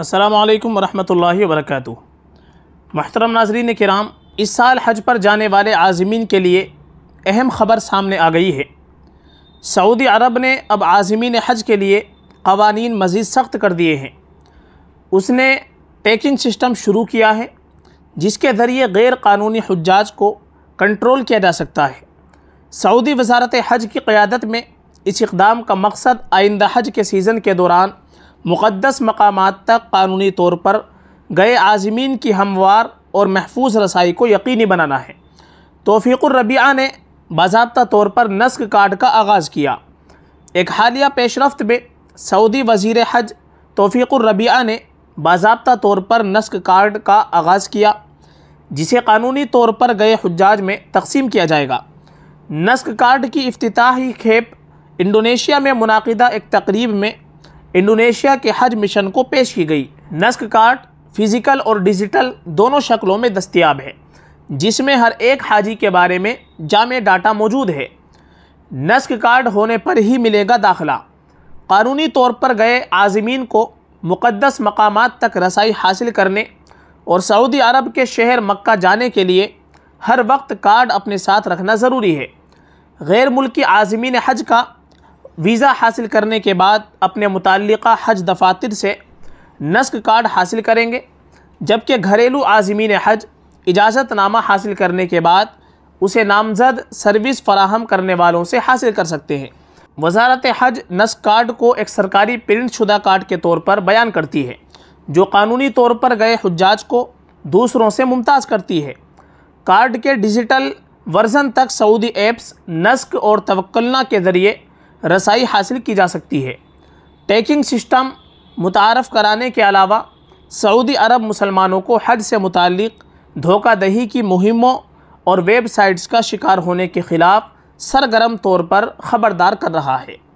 السلام علیکم ورحمۃ اللہ وبرکاتہ محترم ناظرین کرام اس سال حج پر جانے والے عازمین کے لیے اہم خبر سامنے آ گئی ہے سعودی عرب نے اب عازمین حج کے لیے قوانین مزید سخت کر دیے ہیں اس نے ٹیکنگ سسٹم شروع کیا ہے جس کے ذریعے غیر قانونی حجاج کو کنٹرول کیا جا سکتا ہے سعودی وزارت حج کی قیادت میں اس اقدام کا مقصد آئندہ حج کے سیزن کے دوران مقدس مقامات تک قانونی طور پر گئے عازمین کی ہموار اور محفوظ رسائی کو یقینی بنانا ہے توفیق الربیعہ نے باضابطہ طور پر نسک کارڈ کا آغاز کیا ایک حالیہ پیش رفت میں سعودی وزیر حج توفیق الربیعہ نے باضابطہ طور پر نسک کارڈ کا آغاز کیا جسے قانونی طور پر گئے حجاج میں تقسیم کیا جائے گا نسک کارڈ کی افتتاحی کھیپ انڈونیشیا میں منعقدہ ایک تقریب میں انڈونیشیا کے حج مشن کو پیش کی گئی نسک کارٹ فزیکل اور ڈیجیٹل دونوں شکلوں میں دستیاب ہے جس میں ہر ایک حاجی کے بارے میں جامع ڈاٹا موجود ہے نسک کارڈ ہونے پر ہی ملے گا داخلہ قانونی طور پر گئے عازمین کو مقدس مقامات تک رسائی حاصل کرنے اور سعودی عرب کے شہر مکہ جانے کے لیے ہر وقت کارڈ اپنے ساتھ رکھنا ضروری ہے غیر ملکی عازمین حج کا ویزا حاصل کرنے کے بعد اپنے متعلقہ حج دفاتر سے نسک کارڈ حاصل کریں گے جبکہ گھریلو عازمین حج اجازت نامہ حاصل کرنے کے بعد اسے نامزد سروس فراہم کرنے والوں سے حاصل کر سکتے ہیں وزارت حج نسک کارڈ کو ایک سرکاری پرنٹ شدہ کارڈ کے طور پر بیان کرتی ہے جو قانونی طور پر گئے حجاج کو دوسروں سے ممتاز کرتی ہے کارڈ کے ڈیجیٹل ورژن تک سعودی ایپس نسک اور توکلنا کے ذریعے رسائی حاصل کی جا سکتی ہے ٹیکنگ سسٹم متعارف کرانے کے علاوہ سعودی عرب مسلمانوں کو حج سے متعلق دھوکہ دہی کی مہموں اور ویب سائٹس کا شکار ہونے کے خلاف سرگرم طور پر خبردار کر رہا ہے